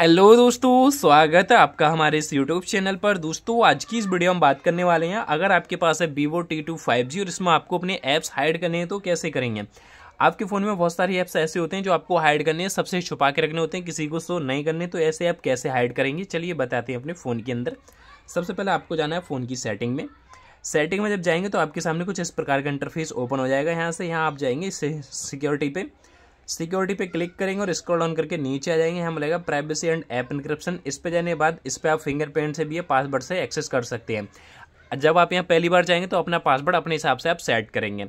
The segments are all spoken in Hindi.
हेलो दोस्तों स्वागत है आपका हमारे इस यूट्यूब चैनल पर दोस्तों आज की इस वीडियो हम बात करने वाले हैं अगर आपके पास है Vivo T two five G और इसमें आपको अपने ऐप्स हाइड करने हैं तो कैसे करेंगे आपके फ़ोन में बहुत सारे ऐप्स ऐसे होते हैं जो आपको हाइड करने हैं सबसे छुपा के रखने होते हैं किसी को सो नहीं करने तो ऐसे ऐप कैसे हाइड करेंगे चलिए बताते हैं अपने फ़ोन के अंदर सबसे पहले आपको जाना है फ़ोन की सेटिंग में सेटिंग में जब जाएंगे तो आपके सामने कुछ इस प्रकार का इंटरफेस ओपन हो जाएगा यहाँ से यहाँ आप जाएंगे सिक्योरिटी पर सिक्योरिटी पे क्लिक करेंगे और स्क्रॉल डाउन करके नीचे आ जाएंगे हम लगेगा प्राइवेसी एंड ऐप इंक्रिप्शन इस पे जाने के बाद इस पर आप फिंगरप्रिंट से भी ये पासवर्ड से एक्सेस कर सकते हैं जब आप यहाँ पहली बार जाएंगे तो अपना पासवर्ड अपने हिसाब से आप सेट करेंगे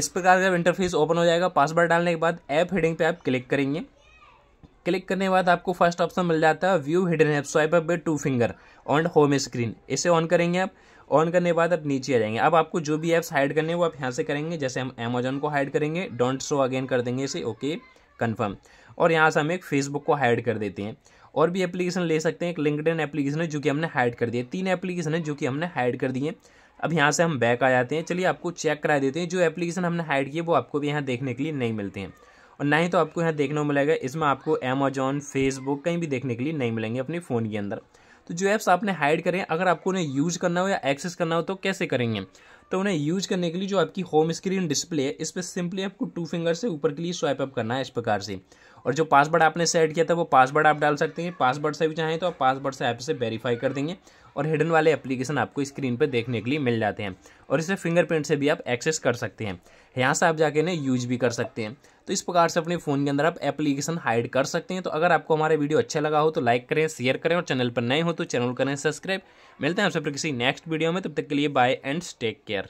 इस प्रकार जब इंटरफेस ओपन हो जाएगा पासवर्ड डालने के बाद ऐप हेडिंग पे आप क्लिक करेंगे क्लिक करने के बाद आपको फर्स्ट ऑप्शन मिल जाता है view hidden app swipe up two finger on home screen इसे ऑन करेंगे आप ऑन करने के बाद आप नीचे आ जाएंगे अब आपको जो भी ऐप्स हाइड करने वो आप यहाँ से करेंगे जैसे हम अमेजोन को हाइड करेंगे डोंट शो अगेन कर देंगे इसे ओके कन्फर्म और यहाँ से हम एक फेसबुक को हाइड कर देते हैं और भी एप्लीकेशन ले सकते हैं एक लिंकड एप्लीकेशन है जो कि हमने हाइड कर दिए तीन एप्लीकेशन है जो कि हमने हाइड कर दिए अब यहाँ से हम बैक आ जाते हैं चलिए आपको चेक करा देते हैं जो एप्लीकेशन हमने हाइड किए वो आपको भी यहाँ देखने के लिए नहीं मिलते हैं और ना ही तो आपको यहाँ देखने को मिलेगा इसमें आपको अमेजोन फेसबुक कहीं भी देखने के लिए नहीं मिलेंगे अपने फ़ोन के अंदर तो जो ऐप्स आपने हाइड करें अगर आपको उन्हें यूज करना हो या एक्सेस करना हो तो कैसे करेंगे तो उन्हें यूज करने के लिए जो आपकी होम स्क्रीन डिस्प्ले है इस पर सिंपली आपको टू फिंगर से ऊपर के लिए स्वाइप अप करना है इस प्रकार से और जो पासवर्ड आपने सेट किया था वो पासवर्ड आप डाल सकते हैं पासवर्ड से भी चाहें तो आप पासवर्ड से ऐप से वेरीफाई कर देंगे और हिडन वाले एप्लीकेशन आपको स्क्रीन पर देखने के लिए मिल जाते हैं और इसे फिंगरप्रिंट से भी आप एक्सेस कर सकते हैं यहाँ से आप जाके इन्हें यूज भी कर सकते हैं तो इस प्रकार से अपने फ़ोन के अंदर आप एप्लीकेशन हाइड कर सकते हैं तो अगर आपको हमारे वीडियो अच्छा लगा हो तो लाइक करें शेयर करें और चैनल पर नए हो तो चैनल करें सब्सक्राइब मिलते हैं आप सब किसी नेक्स्ट वीडियो में तब तक के लिए बाय एंड टेक केयर